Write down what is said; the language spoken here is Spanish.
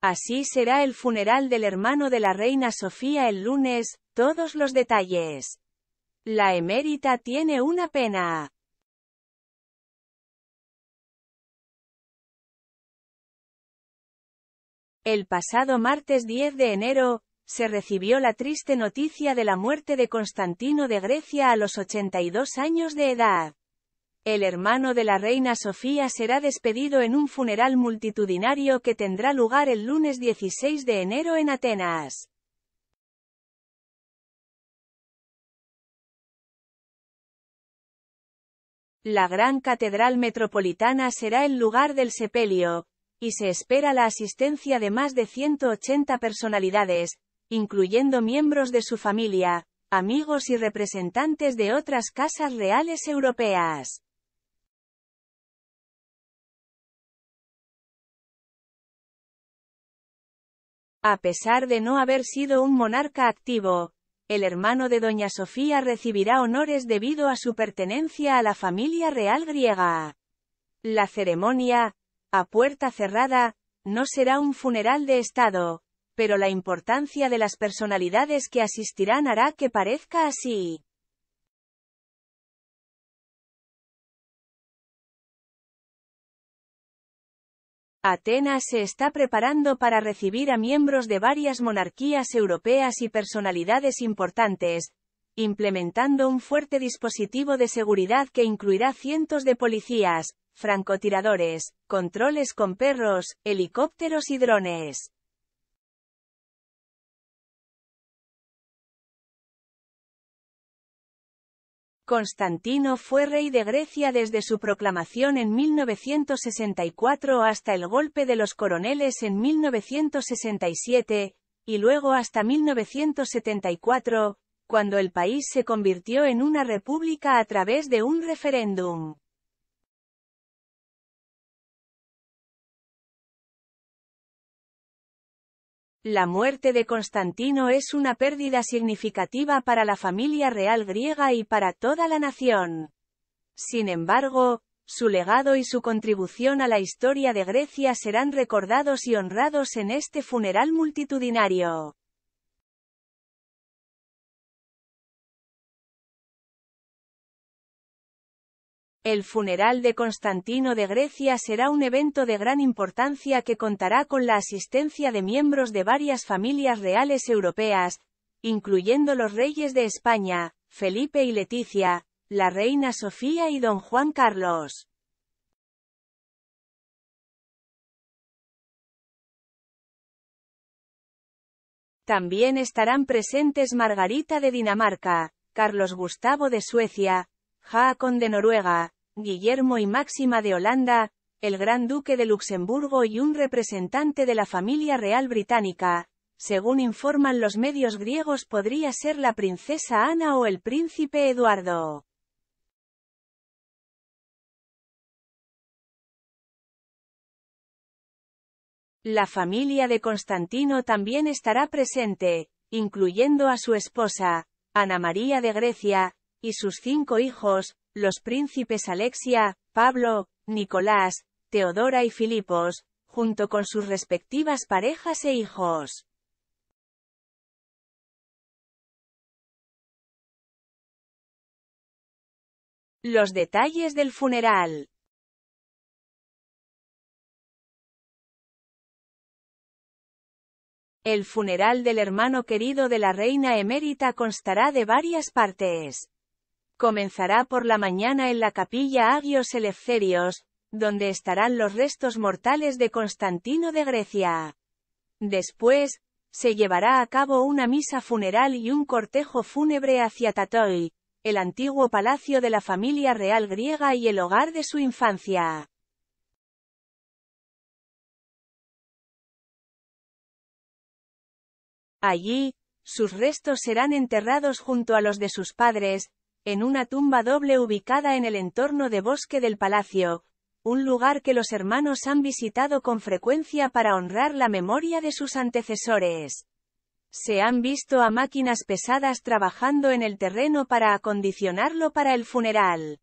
Así será el funeral del hermano de la reina Sofía el lunes, todos los detalles. La emérita tiene una pena. El pasado martes 10 de enero, se recibió la triste noticia de la muerte de Constantino de Grecia a los 82 años de edad. El hermano de la reina Sofía será despedido en un funeral multitudinario que tendrá lugar el lunes 16 de enero en Atenas. La gran catedral metropolitana será el lugar del sepelio, y se espera la asistencia de más de 180 personalidades, incluyendo miembros de su familia, amigos y representantes de otras casas reales europeas. A pesar de no haber sido un monarca activo, el hermano de Doña Sofía recibirá honores debido a su pertenencia a la familia real griega. La ceremonia, a puerta cerrada, no será un funeral de Estado, pero la importancia de las personalidades que asistirán hará que parezca así. Atenas se está preparando para recibir a miembros de varias monarquías europeas y personalidades importantes, implementando un fuerte dispositivo de seguridad que incluirá cientos de policías, francotiradores, controles con perros, helicópteros y drones. Constantino fue rey de Grecia desde su proclamación en 1964 hasta el golpe de los coroneles en 1967, y luego hasta 1974, cuando el país se convirtió en una república a través de un referéndum. La muerte de Constantino es una pérdida significativa para la familia real griega y para toda la nación. Sin embargo, su legado y su contribución a la historia de Grecia serán recordados y honrados en este funeral multitudinario. El funeral de Constantino de Grecia será un evento de gran importancia que contará con la asistencia de miembros de varias familias reales europeas, incluyendo los reyes de España, Felipe y Leticia, la reina Sofía y don Juan Carlos. También estarán presentes Margarita de Dinamarca, Carlos Gustavo de Suecia, Haakon de Noruega, Guillermo y Máxima de Holanda, el Gran Duque de Luxemburgo y un representante de la familia real británica, según informan los medios griegos podría ser la princesa Ana o el príncipe Eduardo. La familia de Constantino también estará presente, incluyendo a su esposa, Ana María de Grecia, y sus cinco hijos, los príncipes Alexia, Pablo, Nicolás, Teodora y Filipos, junto con sus respectivas parejas e hijos. Los detalles del funeral. El funeral del hermano querido de la reina emérita constará de varias partes. Comenzará por la mañana en la capilla Agios Eleftherios, donde estarán los restos mortales de Constantino de Grecia. Después, se llevará a cabo una misa funeral y un cortejo fúnebre hacia Tatoi, el antiguo palacio de la familia real griega y el hogar de su infancia. Allí, sus restos serán enterrados junto a los de sus padres, en una tumba doble ubicada en el entorno de bosque del palacio, un lugar que los hermanos han visitado con frecuencia para honrar la memoria de sus antecesores. Se han visto a máquinas pesadas trabajando en el terreno para acondicionarlo para el funeral.